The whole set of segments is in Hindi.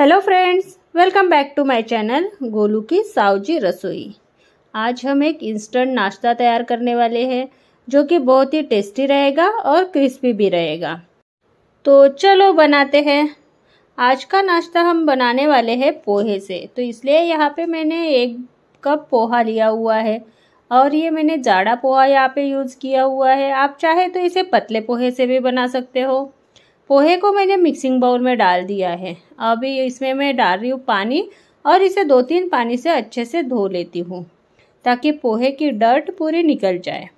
Hello friends welcome back to my channel Golu की सावजी रसोई आज हम एक इंस्टेंट नाश्ता तैयार करने वाले हैं जो कि बहुत ही टेस्टी रहेगा और क्रिस्पी भी रहेगा तो चलो बनाते हैं आज का नाश्ता हम बनाने वाले हैं पोहे से तो इसलिए यहाँ पे मैंने एक कप पोहा लिया हुआ है और ये मैंने जाड़ा पोहा यहाँ पे यूज़ किया हुआ है आप चाहे तो इसे पतले पोहे से भी बना सकते हो पोहे को मैंने मिक्सिंग बाउल में डाल दिया है अभी इसमें मैं डाल रही हूँ पानी और इसे दो तीन पानी से अच्छे से धो लेती हूँ ताकि पोहे की डर्ट पूरी निकल जाए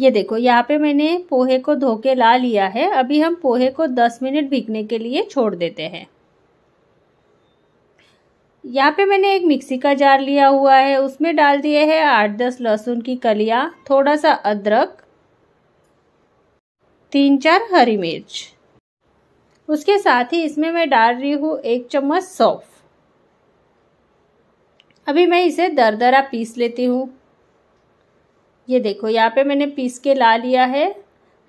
ये देखो यहाँ पे मैंने पोहे को धो के ला लिया है अभी हम पोहे को 10 मिनट भीगने के लिए छोड़ देते हैं यहाँ पे मैंने एक मिक्सी का जार लिया हुआ है उसमें डाल दिए हैं आठ दस लहसुन की कलियाँ थोड़ा सा अदरक तीन चार हरी मिर्च उसके साथ ही इसमें मैं डाल रही हूँ एक चम्मच सौफ अभी मैं इसे दरदरा पीस लेती हूँ ये देखो यहाँ पे मैंने पीस के ला लिया है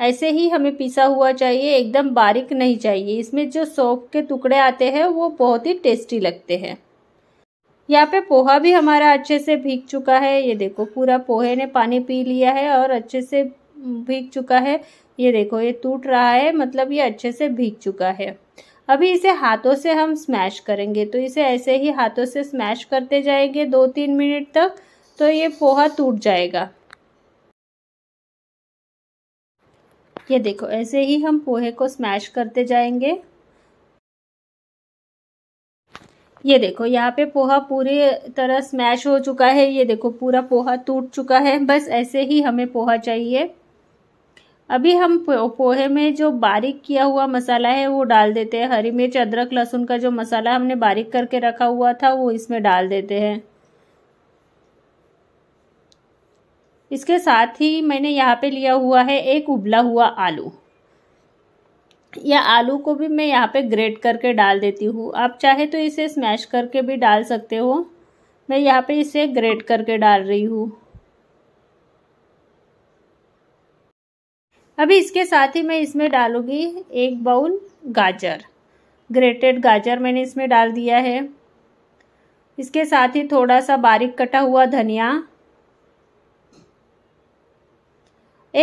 ऐसे ही हमें पिसा हुआ चाहिए एकदम बारीक नहीं चाहिए इसमें जो सौफ के टुकड़े आते हैं वो बहुत ही टेस्टी लगते हैं यहाँ पे पोहा भी हमारा अच्छे से भीग चुका है ये देखो पूरा पोहे ने पानी पी लिया है और अच्छे से भीग चुका है ये देखो ये टूट रहा है मतलब ये अच्छे से भीग चुका है अभी इसे हाथों से हम स्मैश करेंगे तो इसे ऐसे ही हाथों से स्मैश करते जाएंगे दो तीन मिनट तक तो ये पोहा टूट जाएगा ये देखो ऐसे ही हम पोहे को स्मैश करते जाएंगे ये देखो यहाँ पे पोहा पूरी तरह स्मैश हो चुका है ये देखो पूरा पोहा टूट चुका है बस ऐसे ही हमें पोहा चाहिए अभी हम पोहे में जो बारीक किया हुआ मसाला है वो डाल देते हैं हरी मिर्च अदरक लहसुन का जो मसाला हमने बारीक करके रखा हुआ था वो इसमें डाल देते हैं इसके साथ ही मैंने यहाँ पे लिया हुआ है एक उबला हुआ आलू या आलू को भी मैं यहाँ पे ग्रेट करके डाल देती हूँ आप चाहे तो इसे स्मैश करके भी डाल सकते हो मैं यहाँ पे इसे ग्रेट करके डाल रही हूँ अभी इसके साथ ही मैं इसमें डालूँगी एक बाउल गाजर ग्रेटेड गाजर मैंने इसमें डाल दिया है इसके साथ ही थोड़ा सा बारीक कटा हुआ धनिया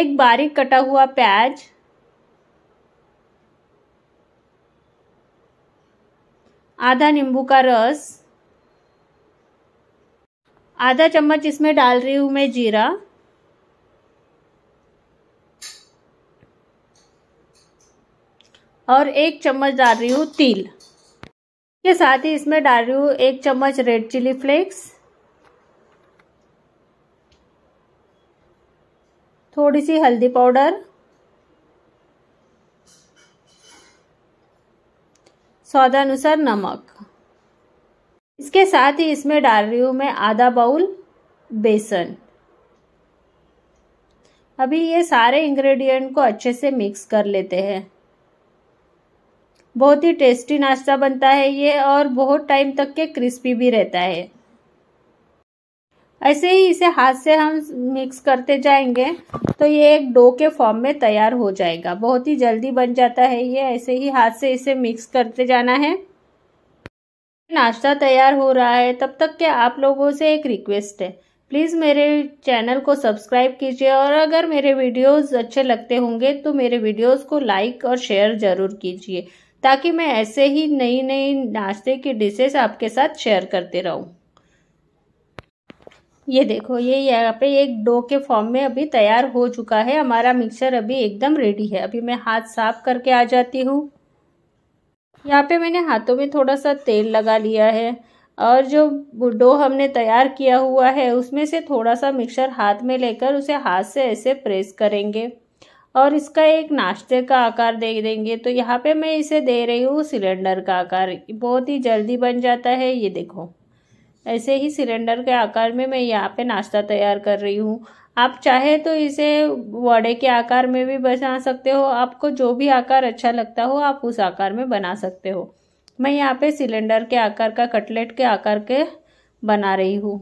एक बारीक कटा हुआ प्याज आधा नींबू का रस आधा चम्मच इसमें डाल रही हूँ मैं जीरा और एक चम्मच डाल रही हूँ तिल के साथ ही इसमें डाल रही हूँ एक चम्मच रेड चिली फ्लेक्स थोड़ी सी हल्दी पाउडर स्वादानुसार नमक इसके साथ ही इसमें डाल रही हूँ मैं आधा बाउल बेसन अभी ये सारे इंग्रेडिएंट को अच्छे से मिक्स कर लेते हैं बहुत ही टेस्टी नाश्ता बनता है ये और बहुत टाइम तक के क्रिस्पी भी रहता है ऐसे ही इसे हाथ से हम मिक्स करते जाएंगे तो ये एक डो के फॉर्म में तैयार हो जाएगा बहुत ही जल्दी बन जाता है ये ऐसे ही हाथ से इसे मिक्स करते जाना है नाश्ता तैयार हो रहा है तब तक के आप लोगों से एक रिक्वेस्ट है प्लीज़ मेरे चैनल को सब्सक्राइब कीजिए और अगर मेरे वीडियोस अच्छे लगते होंगे तो मेरे वीडियोस को लाइक और शेयर ज़रूर कीजिए ताकि मैं ऐसे ही नई नई नाश्ते की डिशेस आपके साथ शेयर करते रहूं ये देखो ये यहाँ पे एक डो के फॉर्म में अभी तैयार हो चुका है हमारा मिक्सर अभी एकदम रेडी है अभी मैं हाथ साफ करके आ जाती हूँ यहाँ पे मैंने हाथों में थोड़ा सा तेल लगा लिया है और जो डो हमने तैयार किया हुआ है उसमें से थोड़ा सा मिक्सर हाथ में लेकर उसे हाथ से ऐसे प्रेस करेंगे और इसका एक नाश्ते का आकार दे देंगे तो यहाँ पे मैं इसे दे रही हूँ सिलेंडर का आकार बहुत ही जल्दी बन जाता है ये देखो ऐसे ही सिलेंडर के आकार में मैं यहाँ पे नाश्ता तैयार कर रही हूँ आप चाहे तो इसे वड़े के आकार में भी बना सकते हो आपको जो भी आकार अच्छा लगता हो आप उस आकार में बना सकते हो मैं यहाँ पे सिलेंडर के आकार का कटलेट के आकार के बना रही हूँ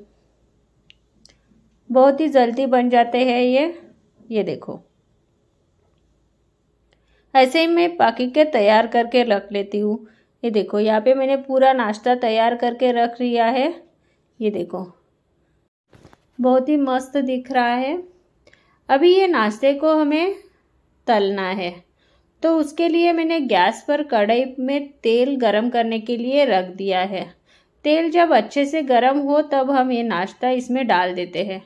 बहुत ही जल्दी बन जाते हैं ये ये देखो ऐसे ही मैं बाकी के तैयार करके रख लेती हूँ ये देखो यहाँ पे मैंने पूरा नाश्ता तैयार करके रख लिया है ये देखो बहुत ही मस्त दिख रहा है अभी ये नाश्ते को हमें तलना है तो उसके लिए मैंने गैस पर कढ़ाई में तेल गरम करने के लिए रख दिया है तेल जब अच्छे से गरम हो तब हम ये नाश्ता इसमें डाल देते हैं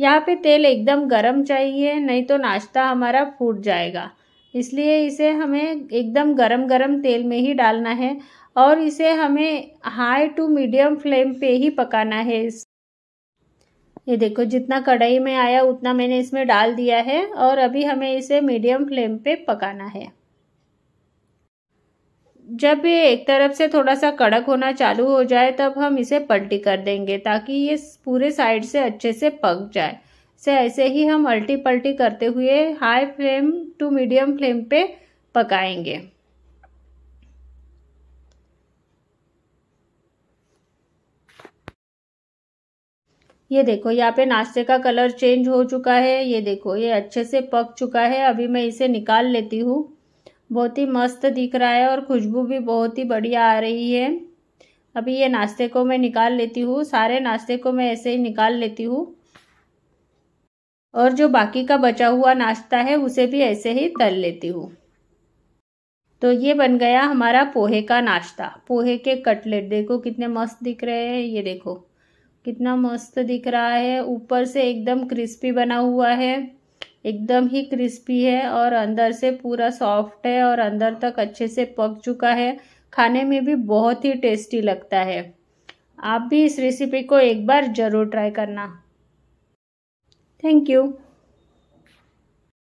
यहाँ पे तेल एकदम गरम चाहिए नहीं तो नाश्ता हमारा फूट जाएगा इसलिए इसे हमें एकदम गरम गरम तेल में ही डालना है और इसे हमें हाई टू मीडियम फ्लेम पे ही पकाना है इस ये देखो जितना कढ़ाई में आया उतना मैंने इसमें डाल दिया है और अभी हमें इसे मीडियम फ्लेम पे पकाना है जब ये एक तरफ से थोड़ा सा कड़क होना चालू हो जाए तब हम इसे पलटी कर देंगे ताकि ये पूरे साइड से अच्छे से पक जाए से ऐसे ही हम अल्टी पल्टी करते हुए high flame to medium flame पे पकाएंगे ये देखो यहाँ पे नाश्ते का कलर चेंज हो चुका है ये देखो ये अच्छे से पक चुका है अभी मैं इसे निकाल लेती हूँ बहुत ही मस्त दिख रहा है और खुशबू भी बहुत ही बढ़िया आ रही है अभी ये नाश्ते को मैं निकाल लेती हूँ सारे नाश्ते को मैं ऐसे ही निकाल लेती हूँ और जो बाकी का बचा हुआ नाश्ता है उसे भी ऐसे ही तल लेती हूँ तो ये बन गया हमारा पोहे का नाश्ता पोहे के कटलेट देखो कितने मस्त दिख रहे हैं ये देखो कितना मस्त दिख रहा है ऊपर से एकदम क्रिस्पी बना हुआ है एकदम ही क्रिस्पी है और अंदर से पूरा सॉफ्ट है और अंदर तक अच्छे से पक चुका है खाने में भी बहुत ही टेस्टी लगता है आप भी इस रेसिपी को एक बार ज़रूर ट्राई करना Thank you.